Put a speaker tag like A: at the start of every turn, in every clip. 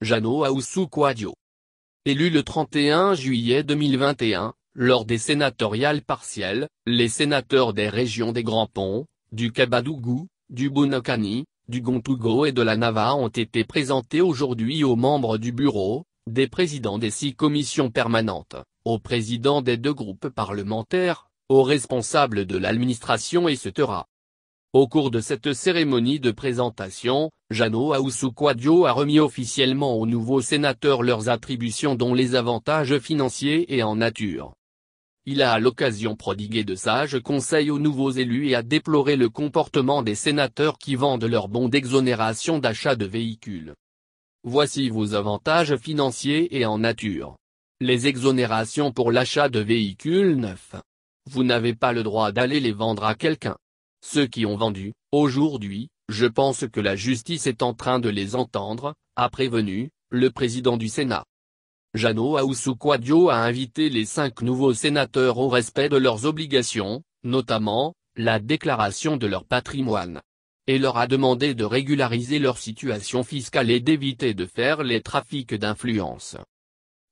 A: Jano Aoussou Kouadio. Élu le 31 juillet 2021, lors des sénatoriales partielles, les sénateurs des régions des Grands Ponts, du Kabadougou, du Bounokani, du Gontougo et de la Nava ont été présentés aujourd'hui aux membres du bureau, des présidents des six commissions permanentes, aux présidents des deux groupes parlementaires, aux responsables de l'administration et etc. Au cours de cette cérémonie de présentation, Jano Aoussoukwadio a remis officiellement aux nouveaux sénateurs leurs attributions dont les avantages financiers et en nature. Il a à l'occasion prodigué de sages conseils aux nouveaux élus et a déploré le comportement des sénateurs qui vendent leurs bons d'exonération d'achat de véhicules. Voici vos avantages financiers et en nature. Les exonérations pour l'achat de véhicules neufs. Vous n'avez pas le droit d'aller les vendre à quelqu'un. Ceux qui ont vendu, aujourd'hui, je pense que la justice est en train de les entendre, a prévenu, le président du Sénat. Jano Aoussou a invité les cinq nouveaux sénateurs au respect de leurs obligations, notamment, la déclaration de leur patrimoine. Et leur a demandé de régulariser leur situation fiscale et d'éviter de faire les trafics d'influence.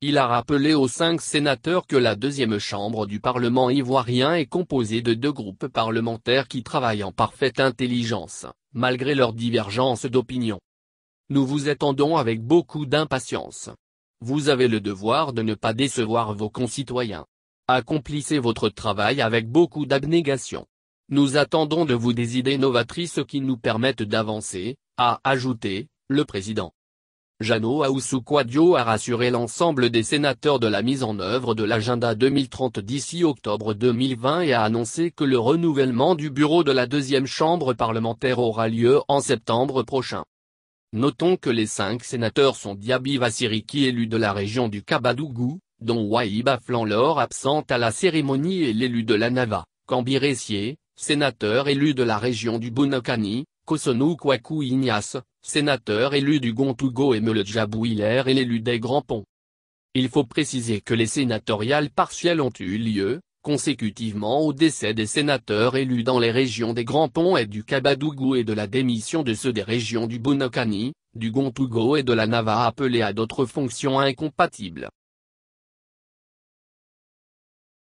A: Il a rappelé aux cinq sénateurs que la deuxième chambre du Parlement ivoirien est composée de deux groupes parlementaires qui travaillent en parfaite intelligence, malgré leurs divergences d'opinion. Nous vous attendons avec beaucoup d'impatience. Vous avez le devoir de ne pas décevoir vos concitoyens. Accomplissez votre travail avec beaucoup d'abnégation. Nous attendons de vous des idées novatrices qui nous permettent d'avancer, a ajouté, le président. Jano Aoussou a rassuré l'ensemble des sénateurs de la mise en œuvre de l'agenda 2030 d'ici octobre 2020 et a annoncé que le renouvellement du bureau de la deuxième chambre parlementaire aura lieu en septembre prochain. Notons que les cinq sénateurs sont Diaby Vassiriki élu de la région du Kabadougou, dont Waïba Flanlor absente à la cérémonie et l'élu de la Nava, Cambiressier, sénateur élu de la région du Bunakani, Kosonou Kwaku Ignace, sénateur élu du Gontougo et Meloja Bouiller et l'élu des Grands Ponts. Il faut préciser que les sénatoriales partielles ont eu lieu, consécutivement au décès des sénateurs élus dans les régions des Grands Ponts et du Kabadougou et de la démission de ceux des régions du bonokani du Gontougo et de la Nava appelés à d'autres fonctions incompatibles.